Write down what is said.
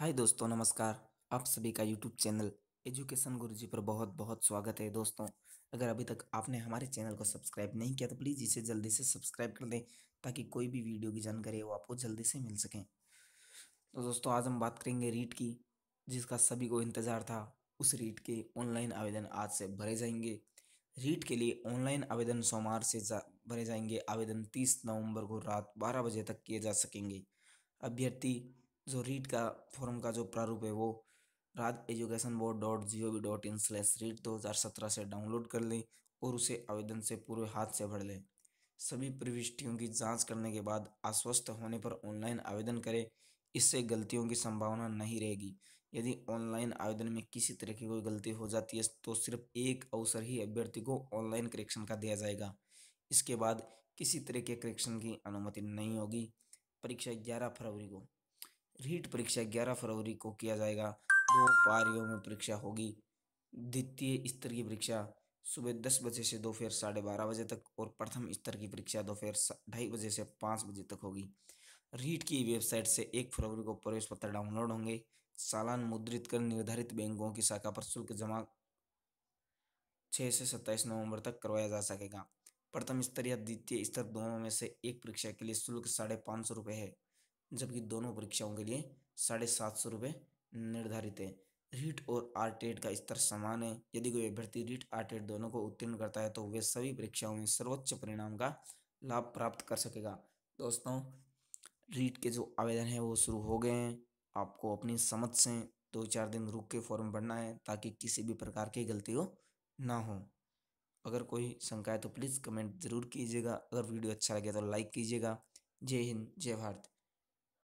हाय दोस्तों नमस्कार आप सभी का यूट्यूब चैनल एजुकेशन गुरुजी पर बहुत बहुत स्वागत है दोस्तों अगर अभी तक आपने हमारे चैनल को सब्सक्राइब नहीं किया तो प्लीज़ इसे जल्दी से सब्सक्राइब कर दें ताकि कोई भी वीडियो की जानकारी वो आपको जल्दी से मिल सकें तो दोस्तों आज हम बात करेंगे रीट की जिसका सभी को इंतज़ार था उस रीट के ऑनलाइन आवेदन आज से भरे जाएंगे रीट के लिए ऑनलाइन आवेदन सोमवार से जा, भरे जाएंगे आवेदन तीस नवम्बर को रात बारह बजे तक किए जा सकेंगे अभ्यर्थी जो रीट का फॉर्म का जो प्रारूप है वो Raj education board dot G O V dot in slash REET दो हज़ार सत्रह से डाउनलोड कर लें और उसे आवेदन से पूरे हाथ से भर लें सभी प्रविष्टियों की जांच करने के बाद आश्वस्त होने पर ऑनलाइन आवेदन करें इससे गलतियों की संभावना नहीं रहेगी यदि ऑनलाइन आवेदन में किसी तरह की कोई गलती हो जाती है तो सिर्फ एक अवसर ही अभ्यर्थी को ऑनलाइन करेक्शन का दिया जाएगा इसके बाद किसी तरह के करेक्शन की अनुमति नहीं होगी परीक्षा ग्यारह फरवरी को रीट परीक्षा ग्यारह फरवरी को किया जाएगा दो पारियों में परीक्षा होगी द्वितीय स्तर की परीक्षा सुबह दस बजे से दोपहर साढ़े बारह बजे तक और प्रथम स्तर की परीक्षा दोपहर ढाई बजे से पाँच बजे तक होगी रीट की वेबसाइट से एक फरवरी को प्रवेश पत्र डाउनलोड होंगे सालान मुद्रित कर निर्धारित बैंकों की शाखा पर शुल्क जमा छः से सत्ताईस नवंबर तक करवाया जा सकेगा प्रथम स्तर या द्वितीय स्तर दोनों में से एक परीक्षा के लिए शुल्क साढ़े पाँच सौ रुपये है जबकि दोनों परीक्षाओं के लिए साढ़े सात सौ रुपये निर्धारित है रीट और आर का स्तर समान है यदि कोई अभ्यर्थी रीट आर टेड दोनों को उत्तीर्ण करता है तो वे सभी परीक्षाओं में सर्वोच्च परिणाम का लाभ प्राप्त कर सकेगा दोस्तों रीट के जो आवेदन है वो शुरू हो गए हैं आपको अपनी समझ से दो चार दिन रुक के फॉर्म भरना है ताकि किसी भी प्रकार की गलती हो ना हो अगर कोई शंका है तो प्लीज़ कमेंट ज़रूर कीजिएगा अगर वीडियो अच्छा लगे तो लाइक कीजिएगा जय हिंद जय भारत